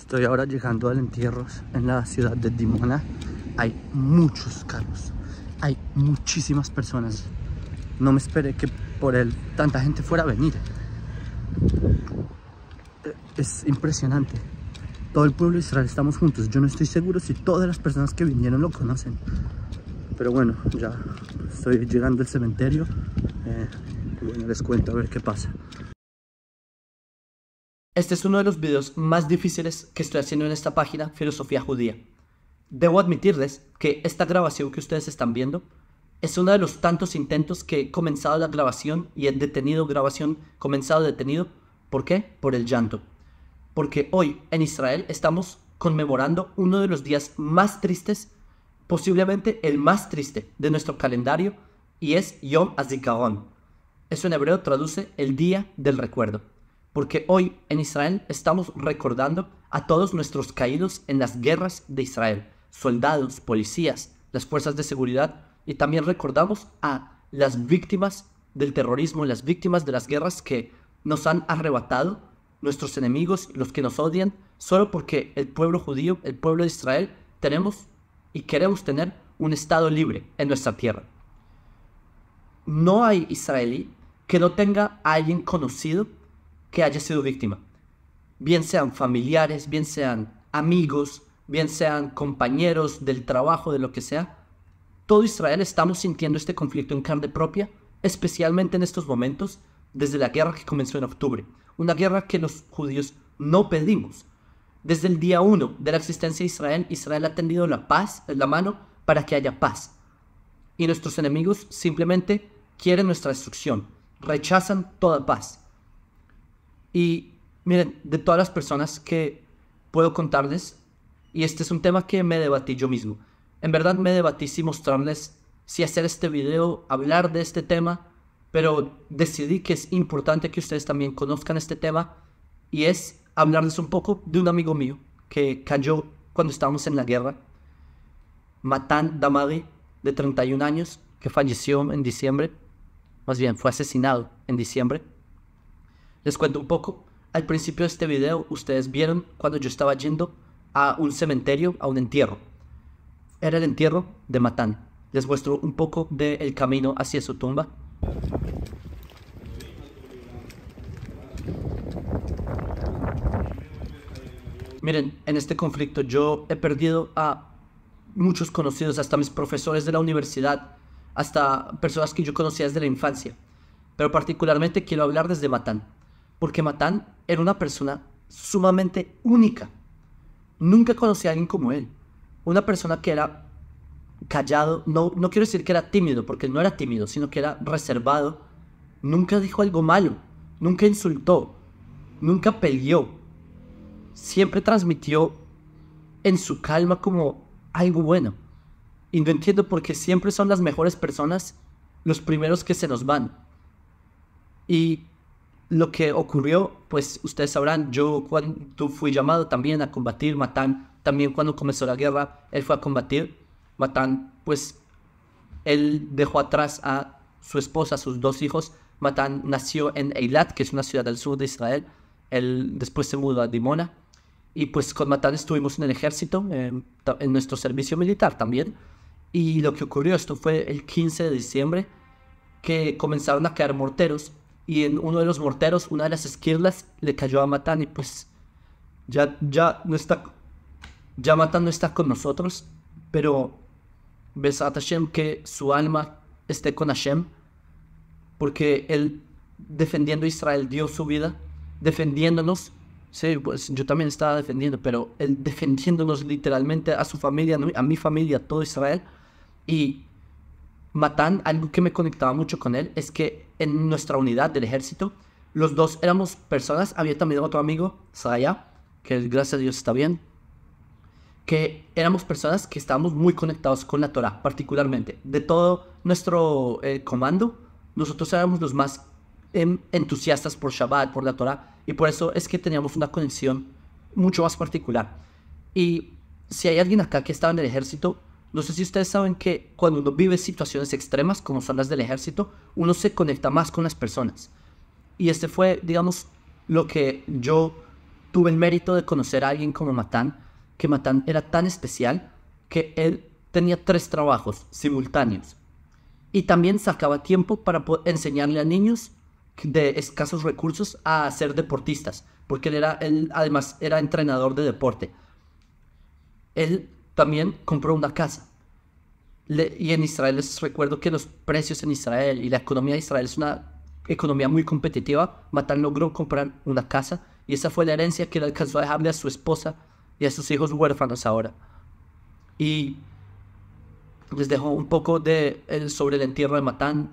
Estoy ahora llegando al entierro en la ciudad de Dimona. Hay muchos carros, hay muchísimas personas. No me esperé que por él tanta gente fuera a venir. Eh, es impresionante. Todo el pueblo de Israel estamos juntos. Yo no estoy seguro si todas las personas que vinieron lo conocen. Pero bueno, ya estoy llegando al cementerio. Eh, les cuento a ver qué pasa. Este es uno de los videos más difíciles que estoy haciendo en esta página Filosofía Judía. Debo admitirles que esta grabación que ustedes están viendo es uno de los tantos intentos que he comenzado la grabación y he detenido grabación, comenzado detenido. ¿Por qué? Por el llanto. Porque hoy en Israel estamos conmemorando uno de los días más tristes, posiblemente el más triste de nuestro calendario, y es Yom Azikaron. Eso en hebreo traduce el día del recuerdo porque hoy en Israel estamos recordando a todos nuestros caídos en las guerras de Israel, soldados, policías, las fuerzas de seguridad, y también recordamos a las víctimas del terrorismo, las víctimas de las guerras que nos han arrebatado nuestros enemigos, los que nos odian, solo porque el pueblo judío, el pueblo de Israel, tenemos y queremos tener un Estado libre en nuestra tierra. No hay israelí que no tenga a alguien conocido que haya sido víctima. Bien sean familiares, bien sean amigos, bien sean compañeros del trabajo, de lo que sea. Todo Israel estamos sintiendo este conflicto en carne propia, especialmente en estos momentos, desde la guerra que comenzó en octubre. Una guerra que los judíos no pedimos. Desde el día uno de la existencia de Israel, Israel ha tendido la paz, la mano, para que haya paz. Y nuestros enemigos simplemente quieren nuestra destrucción, rechazan toda paz. Y miren, de todas las personas que puedo contarles, y este es un tema que me debatí yo mismo, en verdad me debatí si mostrarles, si hacer este video, hablar de este tema, pero decidí que es importante que ustedes también conozcan este tema y es hablarles un poco de un amigo mío que cayó cuando estábamos en la guerra, Matan Damari, de 31 años, que falleció en diciembre, más bien fue asesinado en diciembre les cuento un poco. Al principio de este video ustedes vieron cuando yo estaba yendo a un cementerio, a un entierro. Era el entierro de Matán. Les muestro un poco del camino hacia su tumba. Miren, en este conflicto yo he perdido a muchos conocidos, hasta mis profesores de la universidad, hasta personas que yo conocía desde la infancia. Pero particularmente quiero hablar desde Matán porque Matán era una persona sumamente única. Nunca conocí a alguien como él. Una persona que era callado, no, no quiero decir que era tímido, porque no era tímido, sino que era reservado. Nunca dijo algo malo, nunca insultó, nunca peleó. Siempre transmitió en su calma como algo bueno. Y no entiendo por qué siempre son las mejores personas los primeros que se nos van. Y lo que ocurrió, pues ustedes sabrán, yo cuando fui llamado también a combatir, Matan, también cuando comenzó la guerra, él fue a combatir, Matan, pues él dejó atrás a su esposa, a sus dos hijos, Matan nació en Eilat, que es una ciudad del sur de Israel, él después se mudó a Dimona, y pues con Matán estuvimos en el ejército, en nuestro servicio militar también, y lo que ocurrió, esto fue el 15 de diciembre, que comenzaron a caer morteros y en uno de los morteros, una de las esquirlas, le cayó a Matan y pues ya, ya no está, ya Matan no está con nosotros, pero ves Hashem que su alma esté con Hashem, porque él defendiendo a Israel dio su vida, defendiéndonos, sí, pues yo también estaba defendiendo, pero él defendiéndonos literalmente a su familia, a mi familia, a todo Israel, y Matan, algo que me conectaba mucho con él es que en nuestra unidad del ejército, los dos éramos personas. Había también otro amigo, Saya, que gracias a Dios está bien, que éramos personas que estábamos muy conectados con la Torah, particularmente. De todo nuestro eh, comando, nosotros éramos los más em, entusiastas por Shabbat, por la Torah, y por eso es que teníamos una conexión mucho más particular. Y si hay alguien acá que estaba en el ejército no sé si ustedes saben que cuando uno vive situaciones extremas como son las del ejército, uno se conecta más con las personas. Y este fue, digamos, lo que yo tuve el mérito de conocer a alguien como Matán, que Matán era tan especial que él tenía tres trabajos simultáneos. Y también sacaba tiempo para enseñarle a niños de escasos recursos a ser deportistas, porque él, era, además era entrenador de deporte. Él también compró una casa. y en Israel les recuerdo que los precios en Israel y la economía de Israel es una economía muy competitiva. Matan logró comprar una casa y esa fue la herencia que le alcanzó a dejarle a su esposa y a sus hijos huérfanos ahora. Y les dejo un poco de, sobre el entierro de Matán.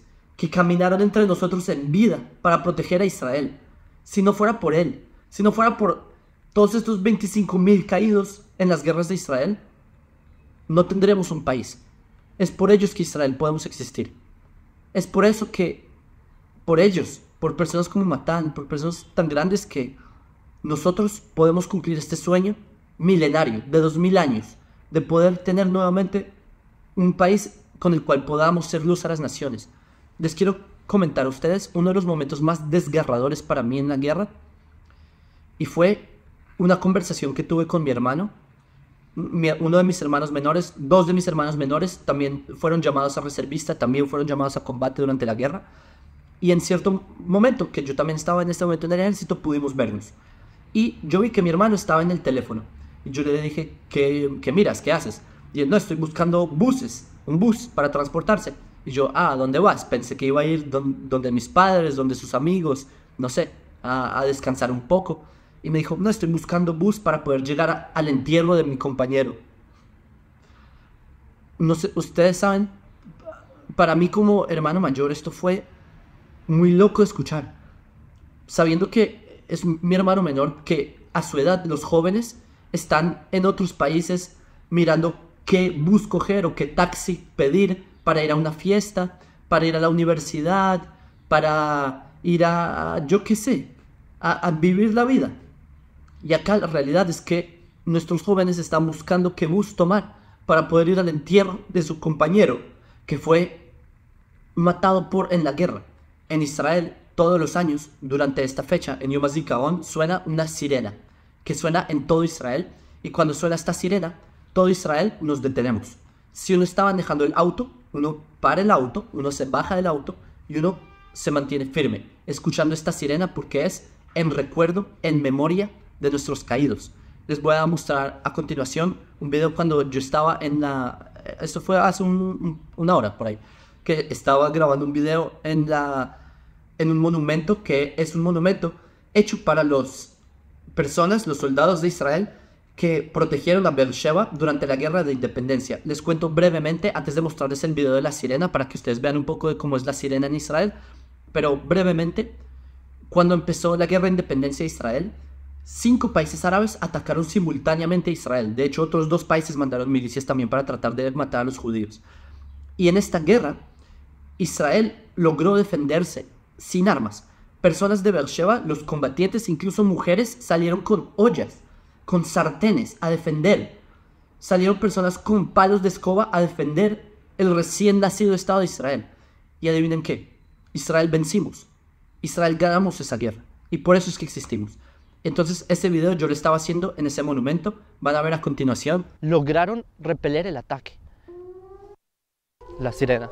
que caminaron entre nosotros en vida para proteger a Israel. Si no fuera por él, si no fuera por todos estos 25.000 mil caídos en las guerras de Israel, no tendríamos un país. Es por ellos que Israel podemos existir. Es por eso que, por ellos, por personas como Matan, por personas tan grandes que nosotros podemos cumplir este sueño milenario de 2000 años de poder tener nuevamente un país con el cual podamos ser luz a las naciones, les quiero comentar a ustedes uno de los momentos más desgarradores para mí en la guerra. Y fue una conversación que tuve con mi hermano. uno de mis hermanos menores, dos de mis hermanos menores también fueron llamados a reservista, también fueron llamados a combate durante la guerra. Y en cierto momento, que yo también estaba en este momento en el ejército, pudimos vernos. Y yo vi que mi hermano estaba en el teléfono. Y yo le dije, ¿qué, miras? ¿Qué haces? Y él, no, estoy buscando buses, un bus para transportarse. Y yo, ah, ¿dónde vas? Pensé que iba a ir donde mis padres, donde sus amigos, no sé, a, descansar un poco. Y me dijo, no, estoy buscando bus para poder llegar al entierro de mi compañero. No sé, ustedes saben, para mí como hermano mayor esto fue muy loco escuchar. Sabiendo que es mi hermano menor, que a su edad los jóvenes están en otros países mirando qué bus coger o qué taxi pedir para ir a una fiesta, para ir a la universidad, para ir a, yo qué sé, a, vivir la vida. Y acá la realidad es que nuestros jóvenes están buscando qué bus tomar para poder ir al entierro de su compañero, que fue matado por en la guerra. En Israel, todos los años, durante esta fecha, en Yom HaZikaon, suena una sirena, que suena en todo Israel, y cuando suena esta sirena, todo Israel nos detenemos. Si uno está manejando el auto, uno para el auto, uno se baja del auto y uno se mantiene firme, escuchando esta sirena porque es en recuerdo, en memoria de nuestros caídos. Les voy a mostrar a continuación un video cuando yo estaba en la... Esto fue hace una hora por ahí, que estaba grabando un video en, la, en un monumento que es un monumento hecho para las personas, los soldados de Israel, que protegieron a Beersheba durante la guerra de independencia. Les cuento brevemente antes de mostrarles el video de la sirena para que ustedes vean un poco de cómo es la sirena en Israel. Pero brevemente, cuando empezó la guerra de independencia de Israel, cinco países árabes atacaron simultáneamente a Israel. De hecho, otros dos países mandaron milicias también para tratar de matar a los judíos. Y en esta guerra, Israel logró defenderse sin armas. Personas de Beersheba, los combatientes, incluso mujeres, salieron con ollas con sartenes a defender. Salieron personas con palos de escoba a defender el recién nacido Estado de Israel. Y adivinen qué, Israel vencimos. Israel ganamos esa guerra. Y por eso es que existimos. Entonces, ese video yo lo estaba haciendo en ese monumento. Van a ver a continuación. Lograron repeler el ataque. La sirena.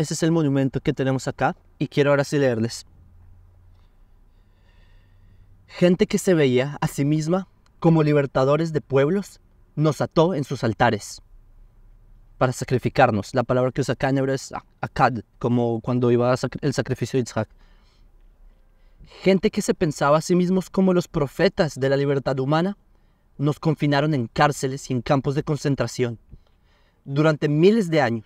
Ese es el monumento que tenemos acá y quiero ahora sí leerles. Gente que se veía a sí misma como libertadores de pueblos, nos ató en sus altares para sacrificarnos. La palabra que usa acá en es akad, como cuando iba el sacrificio de Isaac. Gente que se pensaba a sí mismos como los profetas de la libertad humana, nos confinaron en cárceles y en campos de concentración durante miles de años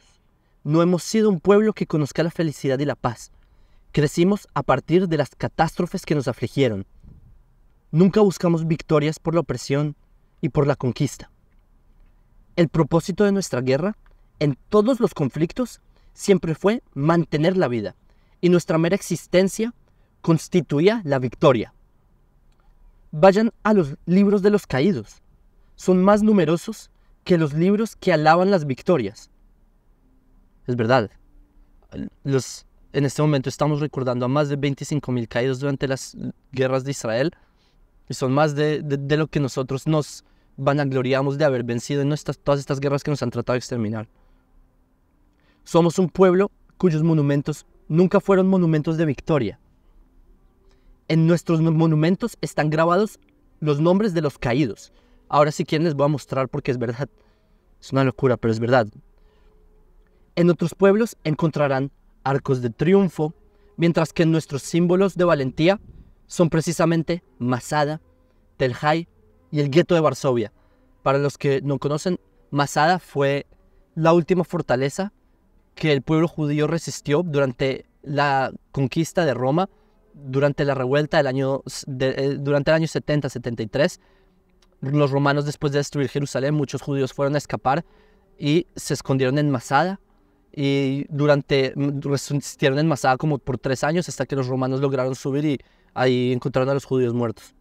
no hemos sido un pueblo que conozca la felicidad y la paz. Crecimos a partir de las catástrofes que nos afligieron. Nunca buscamos victorias por la opresión y por la conquista. El propósito de nuestra guerra, en todos los conflictos, siempre fue mantener la vida, y nuestra mera existencia constituía la victoria. Vayan a los libros de los caídos. Son más numerosos que los libros que alaban las victorias. Es verdad. Los, en este momento estamos recordando a más de 25.000 caídos durante las guerras de Israel. Y son más de, lo que nosotros nos vanagloriamos de haber vencido en todas estas guerras que nos han tratado de exterminar. Somos un pueblo cuyos monumentos nunca fueron monumentos de victoria. En nuestros monumentos están grabados los nombres de los caídos. Ahora si quieren les voy a mostrar porque es verdad. Es una locura, pero es verdad. En otros pueblos encontrarán arcos de triunfo, mientras que nuestros símbolos de valentía son precisamente Masada, Tel Hai y el gueto de Varsovia. Para los que no conocen, Masada fue la última fortaleza que el pueblo judío resistió durante la conquista de Roma, durante la revuelta del año, eh, durante el año 70-73. Los romanos, después de destruir Jerusalén, muchos judíos fueron a escapar y se escondieron en Masada, y durante, mm, resistieron en Masada como por tres años hasta que los romanos lograron subir y ahí encontraron a los judíos muertos.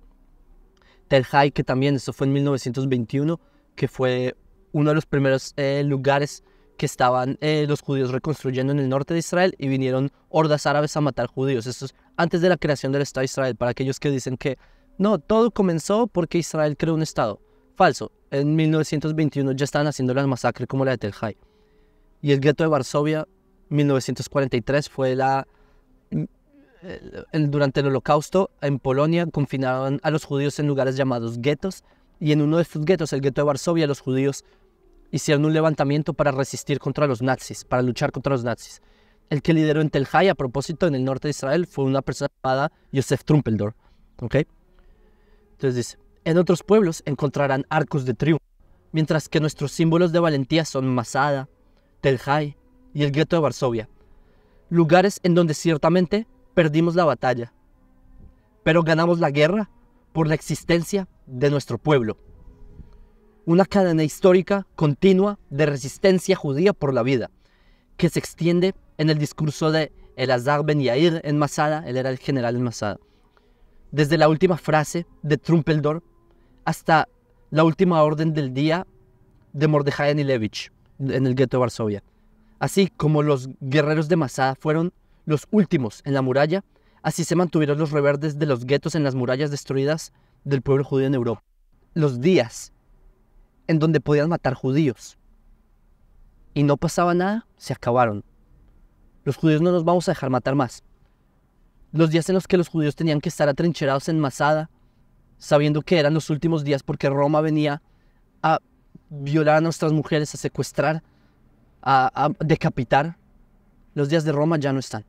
Tel Hai, que también, eso fue en 1921, que fue uno de los primeros eh, lugares que estaban eh, los judíos reconstruyendo en el norte de Israel y vinieron hordas árabes a matar judíos. Esto es antes de la creación del Estado de Israel, para aquellos que dicen que no, todo comenzó porque Israel creó un Estado. Falso, en 1921 ya estaban haciendo las masacres como la de Tel Hai y el gueto de Varsovia 1943 fue la mm, durante el holocausto en Polonia confinaban a los judíos en lugares llamados guetos y en uno de estos guetos, el gueto de Varsovia, los judíos hicieron un levantamiento para resistir contra los nazis, para luchar contra los nazis. El que lideró en Tel Hai, a propósito, en el norte de Israel, fue una persona llamada Josef Trumpeldor. ¿ok? Entonces dice, en otros pueblos encontrarán arcos de triunfo, mientras que nuestros símbolos de valentía son masada, Hai y el gueto de Varsovia, lugares en donde ciertamente perdimos la batalla, pero ganamos la guerra por la existencia de nuestro pueblo. Una cadena histórica continua de resistencia judía por la vida, que se extiende en el discurso de El Azar Ben Yair en Masada, él era el general en Masada, desde la última frase de Trumpeldor hasta la última orden del día de y Anilevich en el gueto de Varsovia. Así como los guerreros de Masada fueron los últimos en la muralla, así se mantuvieron los reverdes de los guetos en las murallas destruidas del pueblo judío en Europa. Los días en donde podían matar judíos y no pasaba nada, se acabaron. Los judíos no nos vamos a dejar matar más. Los días en los que los judíos tenían que estar atrincherados en Masada, sabiendo que eran los últimos días porque Roma venía a violar a nuestras mujeres, a secuestrar, a, decapitar, los días de Roma ya no están.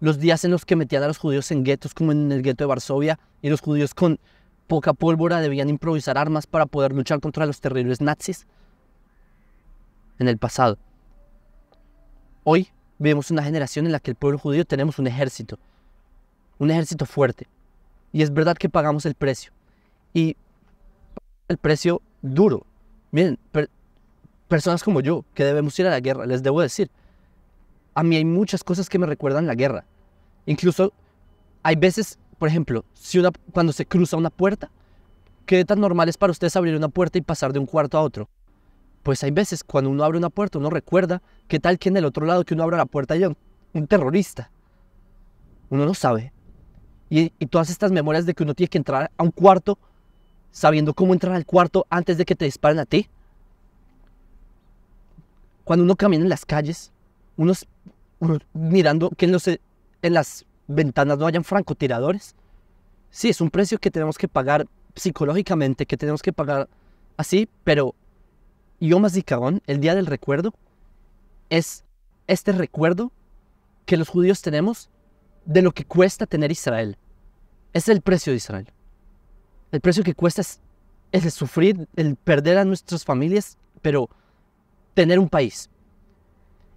Los días en los que metían a los judíos en guetos, como en el gueto de Varsovia, y los judíos con poca pólvora debían improvisar armas para poder luchar contra los terribles nazis en el pasado. Hoy vivimos una generación en la que el pueblo judío tenemos un ejército, un ejército fuerte. Y es verdad que pagamos el precio. Y el precio duro, Miren, personas como yo, que debemos ir a la guerra, les debo decir, a mí hay muchas cosas que me recuerdan la guerra. Incluso hay veces, por ejemplo, si una, cuando se cruza una puerta, ¿qué tan normal es para ustedes abrir una puerta y pasar de un cuarto a otro? Pues hay veces cuando uno abre una puerta, uno recuerda qué tal que en el otro lado que uno abra la puerta haya un, terrorista. Uno no sabe. y todas estas memorias de que uno tiene que entrar a un cuarto sabiendo cómo entrar al cuarto antes de que te disparen a ti? Cuando uno camina en las calles, unos, mirando que en, las ventanas no hayan francotiradores. Sí, es un precio que tenemos que pagar psicológicamente, que tenemos que pagar así, pero Yom cabón, el día del recuerdo, es este recuerdo que los judíos tenemos de lo que cuesta tener Israel. Es el precio de Israel. El precio que cuesta es el sufrir, el perder a nuestras familias, pero tener un país.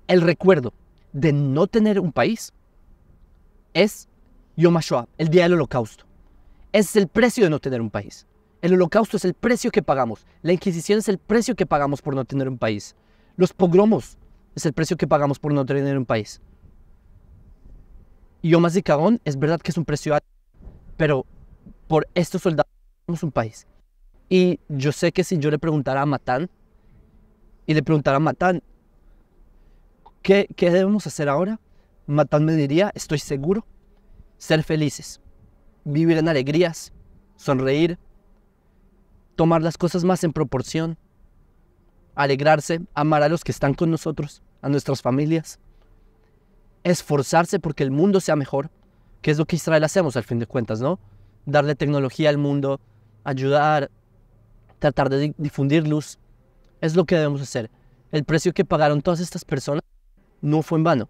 El recuerdo de no tener un país es Yom HaShoah, el día del holocausto. Es el precio de no tener un país. El holocausto es el precio que pagamos. La Inquisición es el precio que pagamos por no tener un país. Los pogromos es el precio que pagamos por no tener un país. Y Yom HaZikaron es verdad que es un precio alto, pero por estos soldados somos un país. Y yo sé que si yo le preguntara a Matán, y le preguntara a Matán, ¿qué, debemos hacer ahora? Matán me diría, estoy seguro, ser felices, vivir en alegrías, sonreír, tomar las cosas más en proporción, alegrarse, amar a los que están con nosotros, a nuestras familias, esforzarse porque el mundo sea mejor, que es lo que Israel hacemos al fin de cuentas, ¿no? Darle tecnología al mundo, ayudar, tratar de difundir luz, es lo que debemos hacer. El precio que pagaron todas estas personas no fue en vano.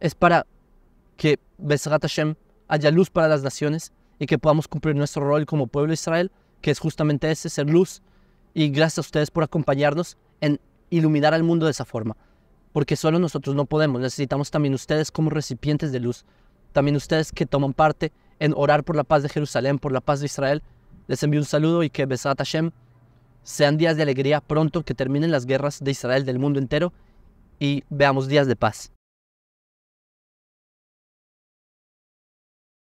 Es para que Besrat Hashem haya luz para las naciones y que podamos cumplir nuestro rol como pueblo de Israel, que es justamente ese, ser luz. Y gracias a ustedes por acompañarnos en iluminar al mundo de esa forma. Porque solo nosotros no podemos, necesitamos también ustedes como recipientes de luz, también ustedes que toman parte en orar por la paz de Jerusalén, por la paz de Israel. Les envío un saludo y que Besat Hashem sean días de alegría pronto, que terminen las guerras de Israel del mundo entero y veamos días de paz.